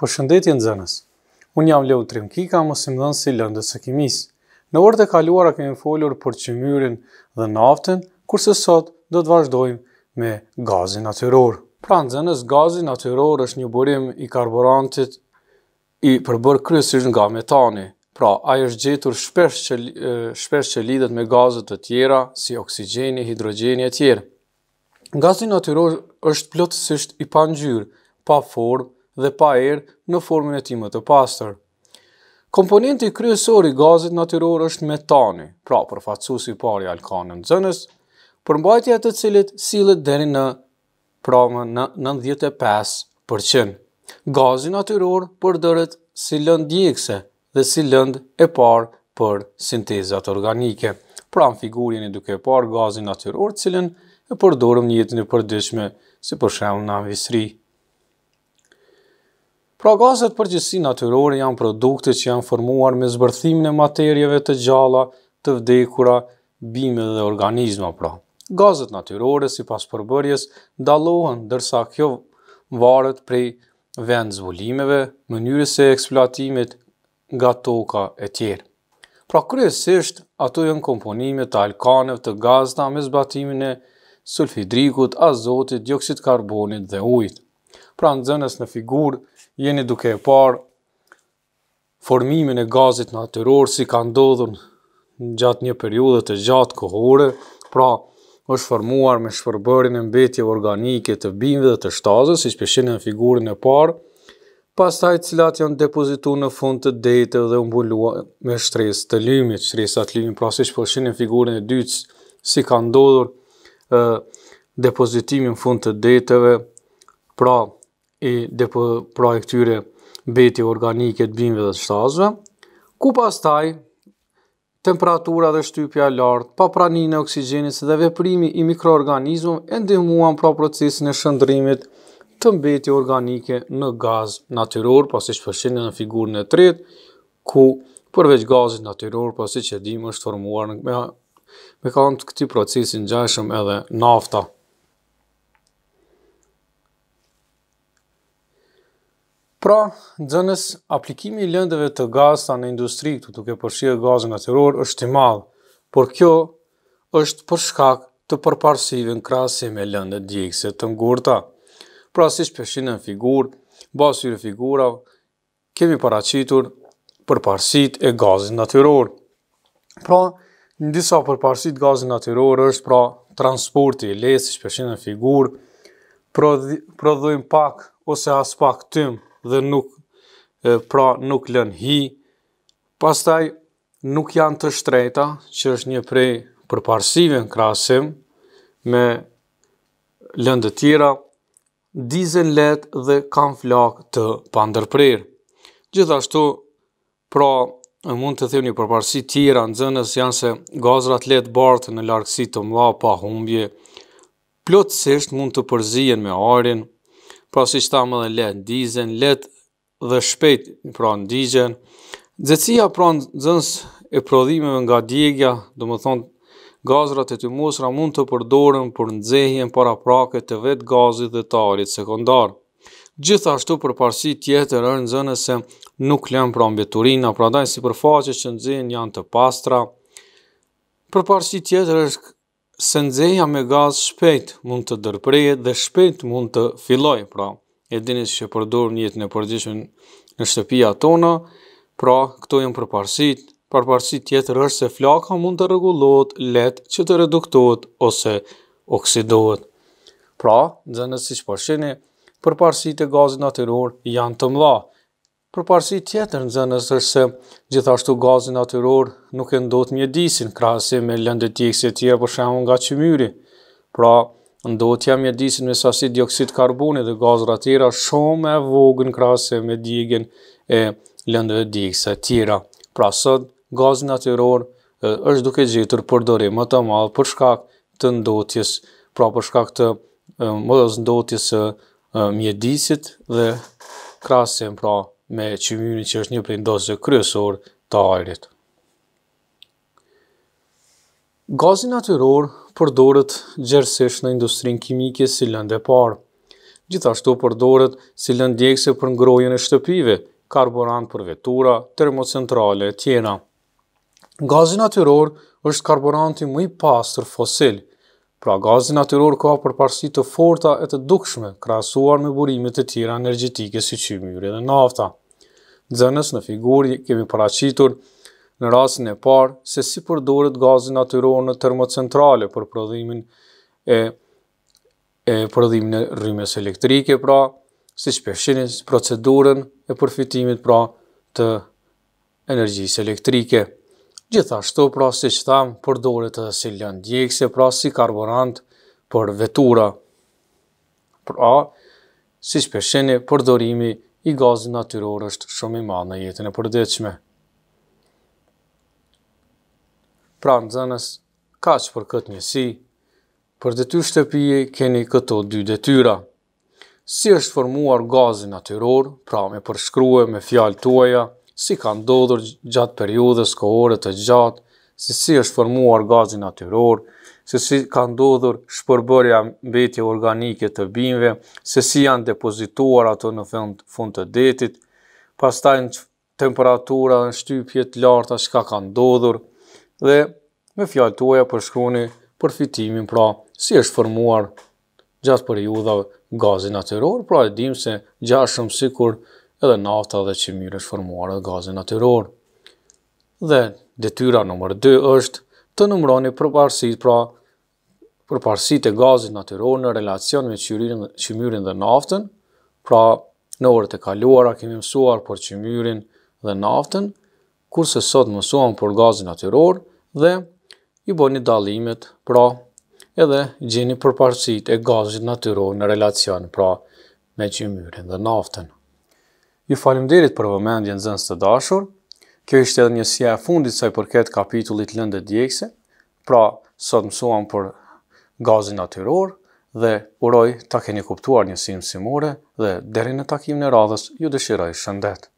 Për shëndetje në zënës, unë jam Leon Trimkika, më si si lëndës e kimisë. Në orë të kaluara kemi folur për qëmyrin dhe naftën, kurse sot do të vazhdojmë me gazin natyror. Pra në zënës, gazin natyror është një burim i karburantit i përbër kryesisht nga metani. Pra, a është gjetur shpesh që, shpesh që lidet me gazet të tjera, si oksigeni, hidrogeni e tjerë. Gazin natyror është plotësisht i pangjyrë, pa formë, dhe pa erë në formën e tij më të pastër. Komponenti kryesor i gazit natyror është metani, pra përfaqësuesi i parë i alkanëve të përmbajtja e të cilit sillet deri në pra në 95%. Gazi natyror përdoret si lëndë djegëse dhe si lëndë e parë për sintezat organike. Pra në figurin e duke parë gazi natyror cilin e përdorëm një jetën e përdyshme, si për në avisri. Pra gazet përgjithsi natyrore janë produkte që janë formuar me zbërthimin e materjeve të gjalla, të vdekura, bime dhe organizma pra. Gazet natyrore si pas përbërjes dalohen, dërsa kjo varet prej vend zvullimeve, mënyrës e eksploatimit, nga toka e tjerë. Pra kryesisht, ato jënë komponime të alkanev të gazda me zbatimin e sulfidrikut, azotit, dioksit karbonit dhe ujtë pra nxënës në figurë, jeni duke e parë formimin e gazit natyror si ka ndodhur gjatë një periudhe të gjatë kohore, pra është formuar me shpërbërin e mbetje organike të bimve dhe të shtazës, si shpeshin në figurin e parë, pas taj cilat janë depozitu në fund të dete dhe mbulua me shtres të lymit, të lymit, pra si shpeshin në figurin e dytës, si ka ndodhur depozitimin fund të deteve, pra, e depo pra e këtyre beti organike të bimëve dhe të shtazve, ku pas taj temperatura dhe shtypja lartë, pa pranin e oksigenis dhe veprimi i mikroorganizmëm e ndihmuan pra procesin e shëndrimit të mbeti organike në gaz natyror, pasi që përshinë në figurën e tretë, ku përveç gazit natyror, pasi që dimë është formuar me, me kanë të këti procesin gjashëm edhe nafta. Pra, dënës, aplikimi i lëndëve të gaz ta në industri, këtu të ke përshirë gaz nga të rorë, është i malë, por kjo është përshkak të përparsive në me lëndët djekse të ngurta. Pra, si shpeshinë në figurë, basyre figurav, kemi paracitur përparsit e gazin nga të rorë. Pra, në disa përparsit gazin nga të rorë është pra transporti i lesë, si shpeshinë në figurë, prodhujmë pak ose as pak tëmë, dhe nuk e, pra nuk lën hi. Pastaj nuk janë të shtreta, që është një prej përparësive në krasim me lëndë të tjera, dizen let dhe kam flak të pandërprir. Gjithashtu, pra, mund të një përparësi tjera në zënës janë se gazrat let bartë në larkësi të mla pa humbje, plotësisht mund të përzien me arin, pra si që thamë dhe letë, dizen, letë dhe shpejt, pra në digjen. Dzecia pra në zëns e prodhimeve nga digja, do më thonë, gazrat e të mosra mund të përdorën për nëzëhjen para prake të vetë gazit dhe talit sekundar. Gjithashtu për parësi tjetër e në se nuk lem pra në beturina, pra dajnë si përfaqe që në janë të pastra. Për parësi tjetër e se nxeja me gaz shpejt mund të dërprehet dhe shpejt mund të fillojë, pra e dini se që përdor në jetën e përgjithshme në shtëpia tona, pra këto janë përparsit, përparsit tjetër është se flaka mund të rregullohet lehtë që të reduktohet ose oksidohet. Pra, nëse siç po shihni, përparsit e gazit natyror janë të mëdha. Për parësi tjetër në zënës është se gjithashtu gazin natyror nuk e ndot mjedisin krasi me lëndë e tjera për shemë nga qëmyri. Pra, ndotja mjedisin me sasi dioksit karboni dhe gazra tjera shumë e vogën krasi me digin e lëndëve e tjera. Pra, sot, gazin natyror është duke gjithur përdori më të malë për shkak të ndotjes, pra për shkak të mëdhës ndotjes mjedisit dhe krasi, pra, me qymyrin që është një prej ndosjeve kryesore të ajrit. Gazi natyror përdoret gjerësisht në industrinë kimike si lëndë e parë. Gjithashtu përdoret si lëndjekse për ngrohjen e shtëpive, karburant për vetura, termocentrale e Gazi natyror është karburanti më i pastër fosil, Pra gazi natyror ka përparësi të forta e të dukshme krahasuar me burimet e tjera energjetike si qymyri dhe nafta. Nxënës në figurë kemi paraqitur në rastin e parë se si përdoret gazi natyror në termocentrale për prodhimin e e prodhimin e rrymës elektrike, pra si shpeshin procedurën e përfitimit pra të energjisë elektrike. Gjithashtu, pra si që thamë, përdore të si lëndjekse, pra si karburant për vetura. Pra, si që përdorimi i gazin natyror është shumë i madhë në jetën e përdeqme. Pra, në zënës, ka që për këtë njësi, për detyr shtëpije keni këto dy detyra. Si është formuar gazin natyror, pra me përshkruje me fjalë tuaja, si ka ndodhur gjatë periudës kohore të gjatë, si si është formuar gazi natyror, se si ka ndodhur shpërbërja mbetje organike të bimve, se si janë depozituar ato në fund, fund të detit, pastaj në temperatura dhe në shtypjet larta shka ka ndodhur, dhe me fjallë tuaja përshkruni përfitimin pra si është formuar gjatë për judhave gazi natyror, pra e dim se gjashëm si kur edhe nafta dhe qimirë është formuar dhe gazin natyror. Dhe detyra nëmër 2 është të nëmroni përparsit pra përparsit e gazin natyror në relacion me qimirin, dhe naftën, pra në orët e kaluara kemi mësuar për qimirin dhe naftën, kurse sot mësuam për gazin natyror dhe i bëni dalimet pra edhe gjeni përparsit e gazit natyror në relacion pra me qimirin dhe naftën. Ju falimderit për vëmendjen zënës të dashur. Kjo ishte edhe njësia e fundit saj i përket kapitullit lëndë djekse, pra sot mësuam për gazin atyror dhe uroj ta keni kuptuar njësimë simore dhe deri në takim në radhës ju dëshiroj shëndetë.